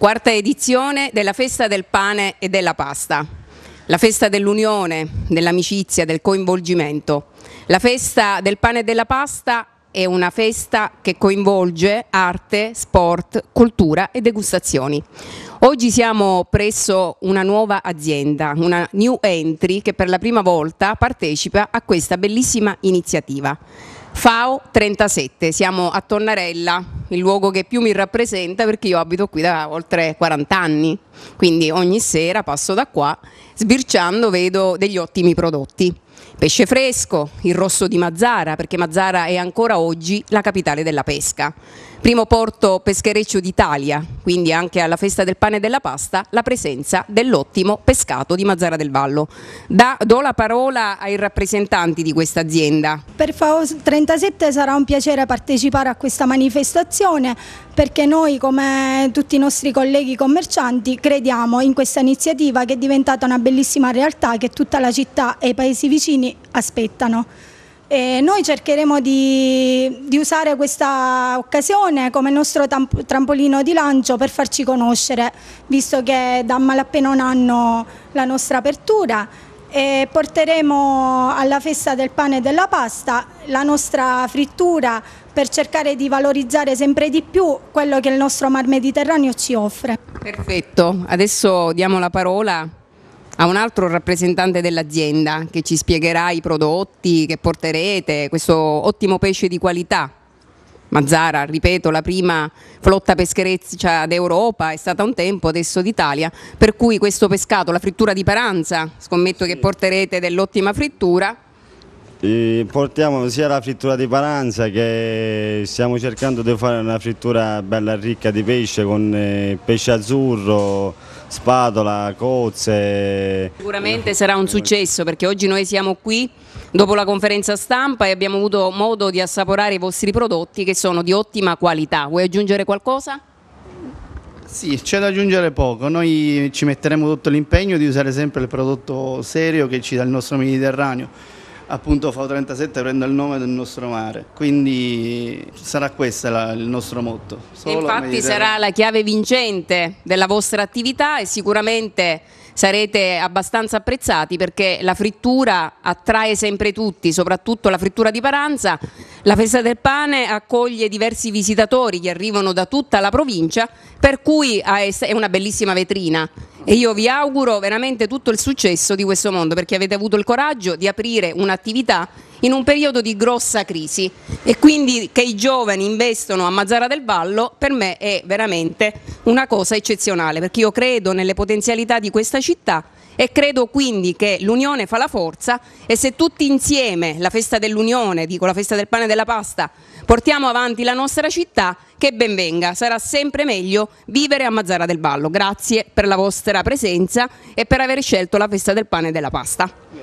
quarta edizione della Festa del Pane e della Pasta, la festa dell'unione, dell'amicizia, del coinvolgimento. La Festa del Pane e della Pasta è una festa che coinvolge arte, sport, cultura e degustazioni. Oggi siamo presso una nuova azienda, una new entry che per la prima volta partecipa a questa bellissima iniziativa. FAO 37, siamo a Tonnarella, il luogo che più mi rappresenta perché io abito qui da oltre 40 anni, quindi ogni sera passo da qua, sbirciando vedo degli ottimi prodotti. Pesce fresco, il rosso di Mazzara, perché Mazzara è ancora oggi la capitale della pesca primo porto peschereccio d'Italia, quindi anche alla festa del pane e della pasta, la presenza dell'ottimo pescato di Mazzara del Vallo. Da, do la parola ai rappresentanti di questa azienda. Per FAO 37 sarà un piacere partecipare a questa manifestazione perché noi come tutti i nostri colleghi commercianti crediamo in questa iniziativa che è diventata una bellissima realtà che tutta la città e i paesi vicini aspettano. E noi cercheremo di, di, usare questa occasione come nostro trampolino di lancio per farci conoscere, visto che da malappena un anno la nostra apertura e porteremo alla festa del pane e della pasta la nostra frittura per cercare di valorizzare sempre di più quello che il nostro mar Mediterraneo ci offre. Perfetto, adesso diamo la parola a un altro rappresentante dell'azienda che ci spiegherà i prodotti che porterete, questo ottimo pesce di qualità. Mazzara, ripeto, la prima flotta peschereccia d'Europa è stata un tempo, adesso d'Italia, per cui questo pescato, la frittura di Paranza, scommetto sì. che porterete dell'ottima frittura, portiamo sia la frittura di paranza che stiamo cercando di fare una frittura bella ricca di pesce con eh, pesce azzurro, spatola, cozze. Sicuramente sarà un successo perché oggi noi siamo qui dopo la conferenza stampa e abbiamo avuto modo di assaporare i vostri prodotti che sono di ottima qualità. Vuoi aggiungere qualcosa? Sì, c'è da aggiungere poco, noi ci metteremo tutto l'impegno di usare sempre il prodotto serio che ci dà il nostro Mediterraneo appunto FAO 37 prende il nome del nostro mare, quindi sarà questo il nostro motto. infatti sarà la chiave vincente della vostra attività e sicuramente sarete abbastanza apprezzati perché la frittura attrae sempre tutti, soprattutto la frittura di Paranza. La festa del pane accoglie diversi visitatori che arrivano da tutta la provincia, per cui è una bellissima vetrina e io vi auguro veramente tutto il successo di questo mondo perché avete avuto il coraggio di aprire un'attività in un periodo di grossa crisi e quindi che i giovani investono a Mazzara del Vallo per me è veramente una cosa eccezionale perché io credo nelle potenzialità di questa città e credo quindi che l'unione fa la forza e se tutti insieme la festa dell'unione, dico la festa del pane e della pasta, portiamo avanti la nostra città, che ben venga, sarà sempre meglio vivere a Mazzara del Vallo. Grazie per la vostra presenza e per aver scelto la festa del pane e della pasta.